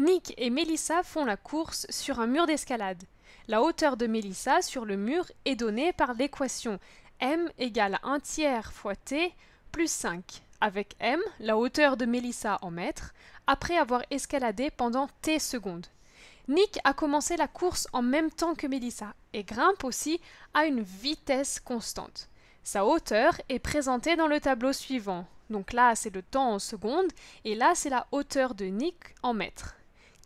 Nick et Melissa font la course sur un mur d'escalade. La hauteur de Melissa sur le mur est donnée par l'équation m égale 1 tiers fois t plus 5, avec m, la hauteur de Melissa en mètres, après avoir escaladé pendant t secondes. Nick a commencé la course en même temps que Melissa et grimpe aussi à une vitesse constante. Sa hauteur est présentée dans le tableau suivant. Donc là, c'est le temps en secondes et là, c'est la hauteur de Nick en mètres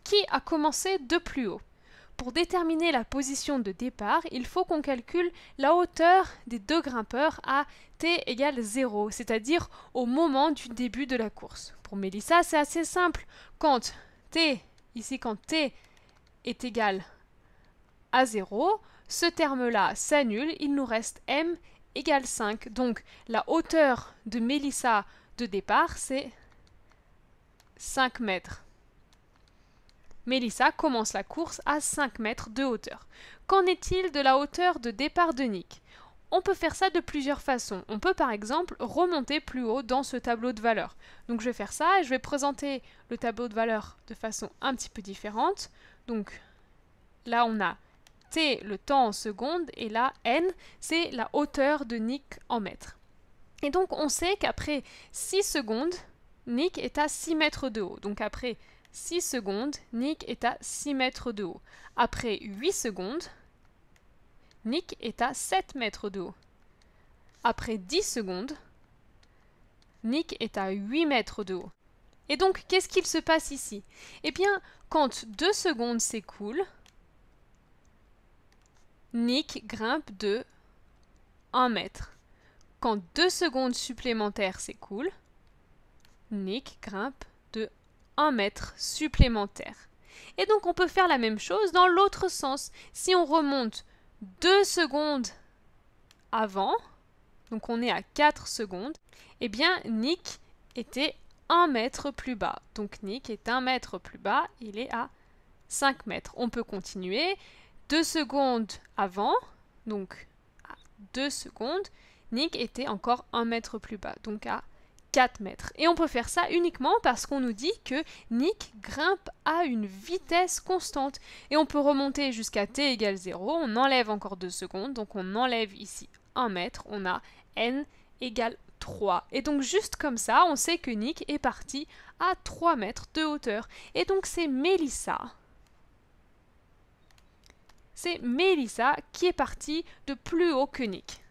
qui a commencé de plus haut. Pour déterminer la position de départ, il faut qu'on calcule la hauteur des deux grimpeurs à t égale 0, c'est-à-dire au moment du début de la course. Pour Mélissa, c'est assez simple. Quand t, ici quand t est égal à 0, ce terme-là s'annule, il nous reste m égale 5. Donc la hauteur de Mélissa de départ, c'est 5 mètres. Melissa commence la course à 5 mètres de hauteur. Qu'en est-il de la hauteur de départ de Nick on peut faire ça de plusieurs façons. On peut par exemple remonter plus haut dans ce tableau de valeur. Donc je vais faire ça et je vais présenter le tableau de valeur de façon un petit peu différente. Donc là on a T le temps en secondes et là N c'est la hauteur de Nick en mètres. Et donc on sait qu'après 6 secondes, Nick est à 6 mètres de haut. Donc après 6 secondes, Nick est à 6 mètres de haut. Après 8 secondes, Nick est à 7 mètres de haut. Après 10 secondes, Nick est à 8 mètres de haut. Et donc, qu'est-ce qu'il se passe ici Eh bien, quand 2 secondes s'écoulent, Nick grimpe de 1 mètre. Quand 2 secondes supplémentaires s'écoulent, Nick grimpe mètre supplémentaire. Et donc on peut faire la même chose dans l'autre sens. Si on remonte 2 secondes avant, donc on est à 4 secondes, eh bien Nick était 1 mètre plus bas. Donc Nick est 1 mètre plus bas, il est à 5 mètres. On peut continuer. 2 secondes avant, donc à 2 secondes, Nick était encore 1 mètre plus bas, donc à et on peut faire ça uniquement parce qu'on nous dit que Nick grimpe à une vitesse constante. Et on peut remonter jusqu'à t égale 0, on enlève encore 2 secondes, donc on enlève ici 1 mètre, on a n égale 3. Et donc juste comme ça, on sait que Nick est parti à 3 mètres de hauteur. Et donc c'est Mélissa c'est Mélissa qui est partie de plus haut que Nick.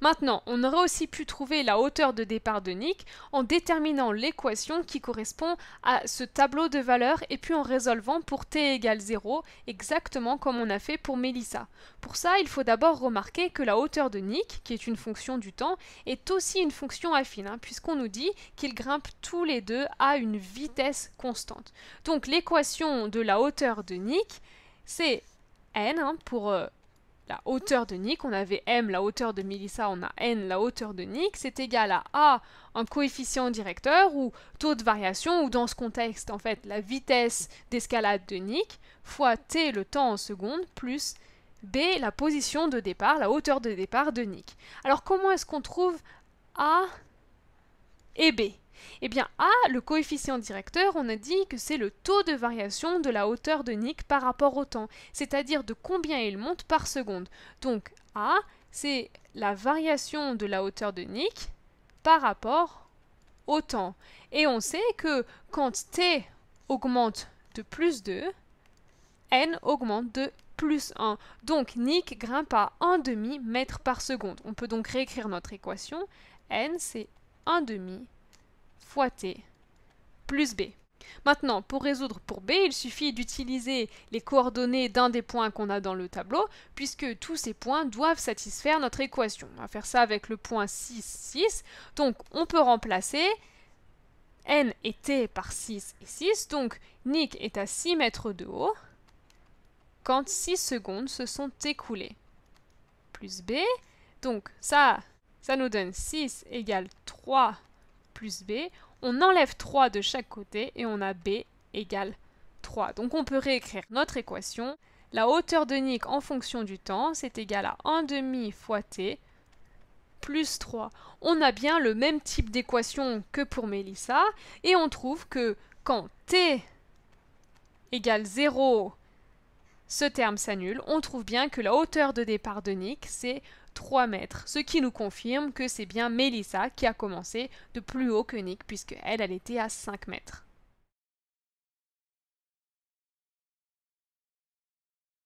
Maintenant, on aurait aussi pu trouver la hauteur de départ de Nick en déterminant l'équation qui correspond à ce tableau de valeurs et puis en résolvant pour t égale 0 exactement comme on a fait pour Mélissa. Pour ça, il faut d'abord remarquer que la hauteur de Nick, qui est une fonction du temps, est aussi une fonction affine, hein, puisqu'on nous dit qu'ils grimpent tous les deux à une vitesse constante. Donc l'équation de la hauteur de Nick, c'est n hein, pour euh, la hauteur de Nick, on avait m, la hauteur de Melissa, on a n, la hauteur de Nick, c'est égal à a, un coefficient directeur ou taux de variation, ou dans ce contexte, en fait, la vitesse d'escalade de Nick, fois t, le temps en secondes, plus b, la position de départ, la hauteur de départ de Nick. Alors comment est-ce qu'on trouve a et b eh bien A, le coefficient directeur, on a dit que c'est le taux de variation de la hauteur de Nick par rapport au temps, c'est-à-dire de combien il monte par seconde. Donc A, c'est la variation de la hauteur de Nick par rapport au temps. Et on sait que quand T augmente de plus 2, N augmente de plus 1. Donc Nick grimpe à demi mètre par seconde. On peut donc réécrire notre équation. N, c'est demi fois t plus b. Maintenant, pour résoudre pour b, il suffit d'utiliser les coordonnées d'un des points qu'on a dans le tableau, puisque tous ces points doivent satisfaire notre équation. On va faire ça avec le point 6, 6. Donc, on peut remplacer n et t par 6 et 6. Donc, Nick est à 6 mètres de haut quand 6 secondes se sont écoulées. Plus b. Donc, ça, ça nous donne 6 égale 3 plus b. On enlève 3 de chaque côté et on a b égale 3. Donc on peut réécrire notre équation. La hauteur de Nick en fonction du temps, c'est égal à 1 demi fois t plus 3. On a bien le même type d'équation que pour Mélissa et on trouve que quand t égale 0, ce terme s'annule, on trouve bien que la hauteur de départ de Nick, c'est 3 mètres, ce qui nous confirme que c'est bien Mélissa qui a commencé de plus haut que Nick puisque elle, elle était à 5 mètres.